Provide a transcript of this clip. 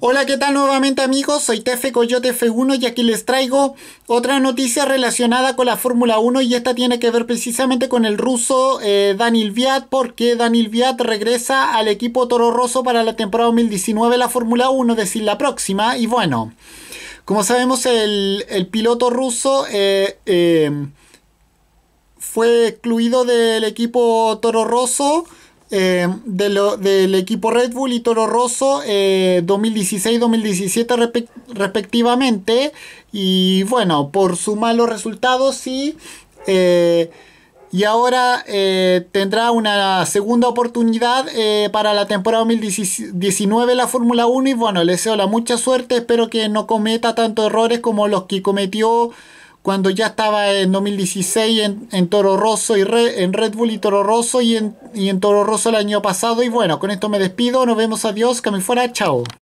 Hola, ¿qué tal nuevamente amigos? Soy Tefe Coyote F1 y aquí les traigo otra noticia relacionada con la Fórmula 1 y esta tiene que ver precisamente con el ruso eh, Daniel Viat porque Daniel Viat regresa al equipo Toro Rosso para la temporada 2019 de la Fórmula 1, es decir, la próxima. Y bueno, como sabemos el, piloto ruso... Eh, eh, fue excluido del equipo Toro Rosso eh, de lo, del equipo Red Bull y Toro Rosso 2016-2017 eh, respectivamente. Y bueno, por su malos resultados sí. Eh, y ahora tendrá una segunda oportunidad para la temporada 2019 la Fórmula 1. Y bueno, le deseo la mucha suerte. Espero que no cometa tantos errores como los que cometió cuando ya estaba en 2016 en, Toro Rosso y en Red Bull y Toro Rosso y en, y en Toro Rosso el año pasado. Y bueno, con esto me despido, nos vemos, adiós, que me fuera, chao.